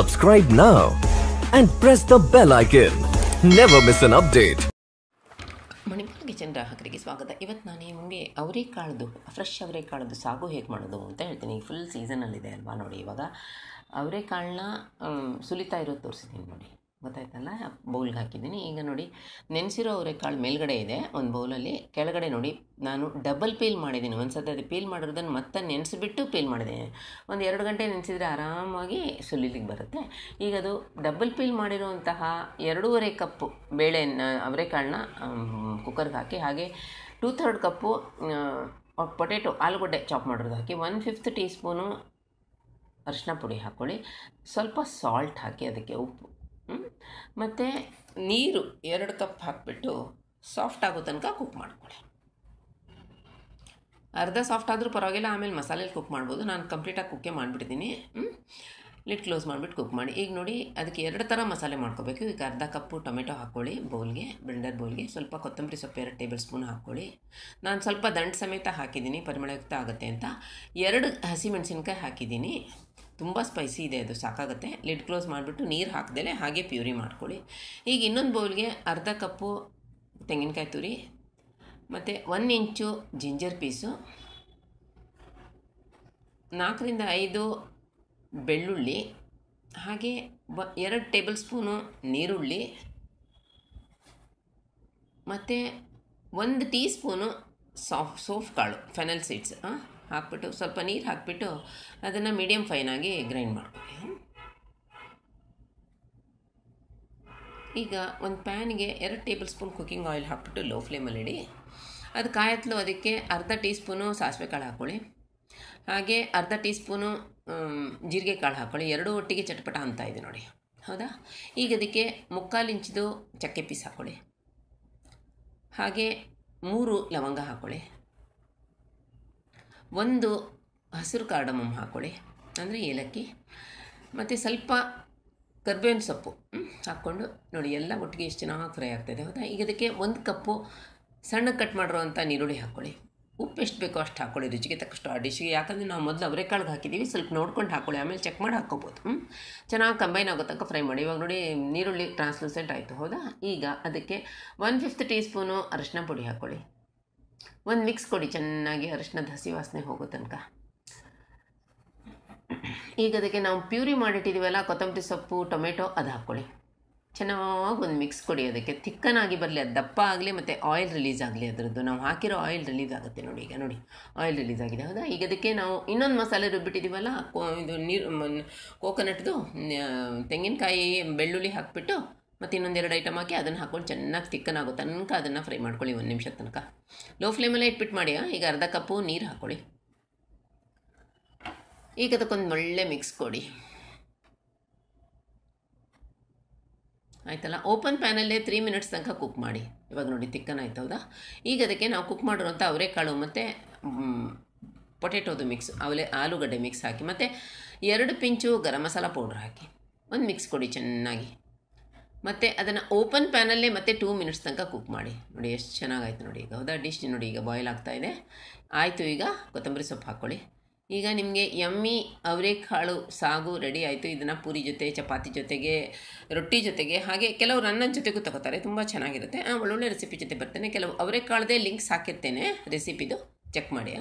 Subscribe now and press the bell icon. Never miss an update. Kitchen ಗ್ರಾಹಕರಿಗೆ ಸ್ವಾಗತ ಇವತ್ತು ನಾನು ನಿಮಗೆ ಕಾಳದು ಫ್ರೆಶ್ ಕಾಳದು ಸಾಗು ಹೇಗೆ ಮಾಡೋದು ಅಂತ ಹೇಳ್ತೀನಿ ಈ ಫುಲ್ ಸೀಸನಲ್ಲಿದೆ ಅಲ್ವಾ ನೋಡಿ ಇವಾಗ ಕಾಳನ್ನ ಸುಲಿತಾ ಇರೋದು ತೋರಿಸಿದ್ದೀನಿ ನೋಡಿ ಗೊತ್ತಾಯ್ತಲ್ಲ ಬೌಲ್ಗೆ ಹಾಕಿದ್ದೀನಿ ಈಗ ನೋಡಿ ನೆನೆಸಿರೋ ಅವರೆಕಾಳು ಮೇಲ್ಗಡೆ ಇದೆ ಒಂದು ಬೌಲಲ್ಲಿ ಕೆಳಗಡೆ ನೋಡಿ ನಾನು ಡಬಲ್ ಪೀಲ್ ಮಾಡಿದ್ದೀನಿ ಒಂದು ಸರ್ತಿ ಅದು ಪೀಲ್ ಮಾಡಿರೋದನ್ನು ಮತ್ತೆ ನೆನೆಸಿಬಿಟ್ಟು ಪೀಲ್ ಮಾಡಿದ್ದೀನಿ ಒಂದು ಎರಡು ಗಂಟೆ ನೆನೆಸಿದರೆ ಆರಾಮಾಗಿ ಸುಲಿಲಿಗೆ ಬರುತ್ತೆ ಈಗ ಅದು ಡಬಲ್ ಪೀಲ್ ಮಾಡಿರುವಂತಹ ಎರಡೂವರೆ ಕಪ್ಪು ಬೇಳೆ ಅವರೆಕಾಳನ್ನ ಕುಕ್ಕರ್ಗೆ ಹಾಕಿ ಹಾಗೆ ಟೂ ಥರ್ಡ್ ಕಪ್ಪು ಪೊಟೆಟೊ ಆಲೂಗಡ್ಡೆ ಚಾಪ್ ಮಾಡಿರೋದು ಹಾಕಿ ಒನ್ ಫಿಫ್ತ್ ಟೀ ಸ್ಪೂನು ಅರಿಶಿನ ಪುಡಿ ಹಾಕ್ಕೊಳ್ಳಿ ಸ್ವಲ್ಪ ಸಾಲ್ಟ್ ಹಾಕಿ ಅದಕ್ಕೆ ಉಪ್ಪು ಮತ್ತು ನೀರು ಎರಡು ಕಪ್ ಹಾಕಿಬಿಟ್ಟು ಸಾಫ್ಟ್ ಆಗೋ ತನಕ ಕುಕ್ ಮಾಡ್ಕೊಳ್ಳಿ ಅರ್ಧ ಸಾಫ್ಟ್ ಆದರೂ ಪರವಾಗಿಲ್ಲ ಆಮೇಲೆ ಮಸಾಲೆಲಿ ಕುಕ್ ಮಾಡ್ಬೋದು ನಾನು ಕಂಪ್ಲೀಟಾಗಿ ಕುಕ್ಕೇ ಮಾಡಿಬಿಟ್ಟಿದ್ದೀನಿ ಲಿಟ್ ಕ್ಲೋಸ್ ಮಾಡಿಬಿಟ್ಟು ಕುಕ್ ಮಾಡಿ ಈಗ ನೋಡಿ ಅದಕ್ಕೆ ಎರಡು ಥರ ಮಸಾಲೆ ಮಾಡ್ಕೋಬೇಕು ಈಗ ಅರ್ಧ ಕಪ್ಪು ಟೊಮೆಟೊ ಹಾಕ್ಕೊಳ್ಳಿ ಬೌಲ್ಗೆ ಬ್ಲೆಂಡರ್ ಬೌಲ್ಗೆ ಸ್ವಲ್ಪ ಕೊತ್ತಂಬರಿ ಸೊಪ್ಪು ಎರಡು ಟೇಬಲ್ ಸ್ಪೂನ್ ಹಾಕ್ಕೊಳ್ಳಿ ನಾನು ಸ್ವಲ್ಪ ದಂಡ ಸಮೇತ ಹಾಕಿದ್ದೀನಿ ಪರಿಮಳಯುಕ್ತ ಆಗುತ್ತೆ ಅಂತ ಎರಡು ಹಸಿಮೆಣಸಿನ್ಕಾಯಿ ಹಾಕಿದ್ದೀನಿ ತುಂಬ ಸ್ಪೈಸಿ ಇದೆ ಅದು ಸಾಕಾಗುತ್ತೆ ಲಿಡ್ ಕ್ಲೋಸ್ ಮಾಡಿಬಿಟ್ಟು ನೀರು ಹಾಕ್ದಲೆ ಹಾಗೆ ಪ್ಯೂರಿ ಮಾಡ್ಕೊಳ್ಳಿ ಈಗ ಇನ್ನೊಂದು ಬೌಲ್ಗೆ ಅರ್ಧ ಕಪ್ಪು ತೆಂಗಿನಕಾಯಿ ತುರಿ ಮತ್ತು ಒನ್ ಇಂಚು ಜಿಂಜರ್ ಪೀಸು ನಾಲ್ಕರಿಂದ ಐದು ಬೆಳ್ಳುಳ್ಳಿ ಹಾಗೆ ಬ ಎರಡು ಟೇಬಲ್ ಸ್ಪೂನು ನೀರುಳ್ಳಿ ಮತ್ತು ಒಂದು ಟೀ ಸ್ಪೂನು ಸಾಫ್ ಸೋಫ್ ಕಾಳು ಫೆನಲ್ ಸೀಡ್ಸ್ ಹಾಕ್ಬಿಟ್ಟು ಸ್ವಲ್ಪ ನೀರು ಹಾಕಿಬಿಟ್ಟು ಅದನ್ನು ಮೀಡಿಯಮ್ ಫೈನಾಗಿ ಗ್ರೈಂಡ್ ಮಾಡ್ಕೊಳ್ಳಿ ಈಗ ಒಂದು ಪ್ಯಾನ್ಗೆ ಎರಡು ಟೇಬಲ್ ಸ್ಪೂನ್ ಕುಕ್ಕಿಂಗ್ ಆಯಿಲ್ ಹಾಕ್ಬಿಟ್ಟು ಲೋ ಫ್ಲೇಮಲ್ಲಿ ಇಡಿ ಅದು ಕಾಯತ್ಲು ಅದಕ್ಕೆ ಅರ್ಧ ಟೀ ಸ್ಪೂನು ಸಾಸಿವೆ ಕಾಳು ಹಾಕ್ಕೊಳ್ಳಿ ಹಾಗೆ ಅರ್ಧ ಟೀ ಸ್ಪೂನು ಜೀರಿಗೆ ಕಾಳು ಹಾಕ್ಕೊಳ್ಳಿ ಎರಡೂ ಒಟ್ಟಿಗೆ ಚಟಪಟ ಅಂತ ಇದೆ ನೋಡಿ ಹೌದಾ ಈಗ ಅದಕ್ಕೆ ಮುಕ್ಕಾಲು ಇಂಚಿದು ಚಕ್ಕೆ ಪೀಸ್ ಹಾಕ್ಕೊಳ್ಳಿ ಹಾಗೆ ಮೂರು ಲವಂಗ ಹಾಕ್ಕೊಳ್ಳಿ ಒಂದು ಹಸಿರು ಕಾರ್ಡಮಮ್ ಹಾಕ್ಕೊಳ್ಳಿ ಅಂದರೆ ಏಲಕ್ಕಿ ಮತ್ತು ಸ್ವಲ್ಪ ಕರ್ಬೇವಿನ ಸೊಪ್ಪು ಹಾಕ್ಕೊಂಡು ನೋಡಿ ಎಲ್ಲ ಒಟ್ಟಿಗೆ ಎಷ್ಟು ಚೆನ್ನಾಗಿ ಫ್ರೈ ಆಗ್ತದೆ ಹೌದಾ ಈಗ ಅದಕ್ಕೆ ಒಂದು ಕಪ್ಪು ಸಣ್ಣ ಕಟ್ ಮಾಡಿರೋವಂಥ ನೀರುಳ್ಳಿ ಹಾಕ್ಕೊಳ್ಳಿ ಉಪ್ಪು ಎಷ್ಟು ಬೇಕೋ ಅಷ್ಟು ಹಾಕ್ಕೊಳ್ಳಿ ರುಚಿಗೆ ತಕ್ಕಷ್ಟು ಆ ಡಿಶ್ಗೆ ಯಾಕಂದರೆ ನಾವು ಮೊದಲು ಅವರೆಕಾಳಿಗೆ ಹಾಕಿದ್ದೀವಿ ಸ್ವಲ್ಪ ನೋಡ್ಕೊಂಡು ಹಾಕ್ಕೊಳ್ಳಿ ಆಮೇಲೆ ಚೆಕ್ ಮಾಡಿ ಹಾಕ್ಕೋಬೋದು ಹ್ಞೂ ಚೆನ್ನಾಗಿ ಕಂಬೈನ್ ಆಗೋ ತನಕ ಫ್ರೈ ಮಾಡಿ ಇವಾಗ ನೋಡಿ ನೀರುಳ್ಳಿ ಟ್ರಾನ್ಸ್ಲೂಸೆಂಟ್ ಆಯಿತು ಹೌದಾ ಈಗ ಅದಕ್ಕೆ ಒನ್ ಫಿಫ್ತ್ ಟೀ ಸ್ಪೂನು ಅರಶಿನ ಪುಡಿ ಹಾಕ್ಕೊಳ್ಳಿ ಒಂದು ಮಿಕ್ಸ್ ಕೊಡಿ ಚೆನ್ನಾಗಿ ಅರಿಶಿನದ ಹಸಿ ವಾಸನೆ ಹೋಗೋ ತನಕ ಈಗ ಅದಕ್ಕೆ ನಾವು ಪ್ಯೂರಿ ಮಾಡಿಟ್ಟಿದ್ದೀವಲ್ಲ ಕೊತ್ತಂಬರಿ ಸೊಪ್ಪು ಟೊಮೆಟೊ ಅದು ಹಾಕ್ಕೊಳ್ಳಿ ಚೆನ್ನಾಗಿ ಒಂದು ಮಿಕ್ಸ್ ಕೊಡಿ ಅದಕ್ಕೆ ತಿಕ್ಕನಾಗಿ ಬರಲಿ ಅದು ದಪ್ಪ ಆಗಲಿ ಮತ್ತು ಆಯಿಲ್ ರಿಲೀಸ್ ಆಗಲಿ ಅದರದ್ದು ನಾವು ಹಾಕಿರೋ ಆಯಿಲ್ ರಿಲೀಸ್ ಆಗುತ್ತೆ ನೋಡಿ ಈಗ ನೋಡಿ ಆಯಿಲ್ ರಿಲೀಸ್ ಆಗಿದೆ ಹೌದಾ ಈಗ ಅದಕ್ಕೆ ನಾವು ಇನ್ನೊಂದು ಮಸಾಲೆ ರುಬ್ಬಿಟ್ಟಿದ್ದೀವಲ್ಲ ಇದು ನೀರು ಕೋಕೋನಟ್ದು ತೆಂಗಿನಕಾಯಿ ಬೆಳ್ಳುಳ್ಳಿ ಹಾಕಿಬಿಟ್ಟು ಮತ್ತು ಇನ್ನೊಂದೆರಡು ಐಟಮ್ ಹಾಕಿ ಅದನ್ನು ಹಾಕ್ಕೊಂಡು ಚೆನ್ನಾಗಿ ಆಗೋ ತನಕ ಅದನ್ನು ಫ್ರೈ ಮಾಡ್ಕೊಳ್ಳಿ ಒಂದು ನಿಮಿಷದ ತನಕ ಲೋ ಫ್ಲೇಮಲ್ಲೇ ಇಟ್ಬಿಟ್ಟು ಮಾಡಿ ಈಗ ಅರ್ಧ ಕಪ್ಪು ನೀರು ಹಾಕ್ಕೊಳ್ಳಿ ಈಗ ಅದಕ್ಕೊಂದು ಒಳ್ಳೆ ಮಿಕ್ಸ್ ಕೊಡಿ ಆಯಿತಲ್ಲ ಓಪನ್ ಪ್ಯಾನಲ್ಲೇ ತ್ರೀ ಮಿನಿಟ್ಸ್ ತನಕ ಕುಕ್ ಮಾಡಿ ಇವಾಗ ನೋಡಿ ಆಯ್ತು ಹೌದಾ ಈಗ ಅದಕ್ಕೆ ನಾವು ಕುಕ್ ಮಾಡಿರೋಂಥ ಅವರೆಕಾಳು ಮತ್ತು ಪೊಟೆಟೋದು ಮಿಕ್ಸ್ ಅವಲೆ ಆಲೂಗಡ್ಡೆ ಮಿಕ್ಸ್ ಹಾಕಿ ಮತ್ತು ಎರಡು ಪಿಂಚು ಗರಂ ಮಸಾಲ ಪೌಡ್ರ್ ಹಾಕಿ ಒಂದು ಮಿಕ್ಸ್ ಕೊಡಿ ಚೆನ್ನಾಗಿ ಮತ್ತು ಅದನ್ನು ಓಪನ್ ಪ್ಯಾನಲ್ಲೇ ಮತ್ತೆ ಟೂ ಮಿನಿಟ್ಸ್ ತನಕ ಕುಕ್ ಮಾಡಿ ನೋಡಿ ಎಷ್ಟು ಚೆನ್ನಾಗಾಯ್ತು ನೋಡಿ ಈಗ ಹೌದಾ ಡಿಶ್ ನೋಡಿ ಈಗ ಬಾಯ್ಲ್ ಆಗ್ತಾ ಇದೆ ಆಯಿತು ಈಗ ಕೊತ್ತಂಬರಿ ಸೊಪ್ಪು ಹಾಕ್ಕೊಳ್ಳಿ ಈಗ ನಿಮಗೆ ಯಮ್ಮಿ ಅವರೆಕಾಳು ಸಾಗು ರೆಡಿ ಆಯಿತು ಇದನ್ನು ಪೂರಿ ಜೊತೆ ಚಪಾತಿ ಜೊತೆಗೆ ರೊಟ್ಟಿ ಜೊತೆಗೆ ಹಾಗೆ ಕೆಲವರು ಅನ್ನನ ಜೊತೆಗೂ ತಗೋತಾರೆ ತುಂಬ ಚೆನ್ನಾಗಿರುತ್ತೆ ಒಳ್ಳೊಳ್ಳೆ ರೆಸಿಪಿ ಜೊತೆ ಬರ್ತೇನೆ ಕೆಲವು ಕಾಳದೇ ಲಿಂಕ್ಸ್ ಹಾಕಿರ್ತೇನೆ ರೆಸಿಪಿದು ಚೆಕ್ ಮಾಡಿ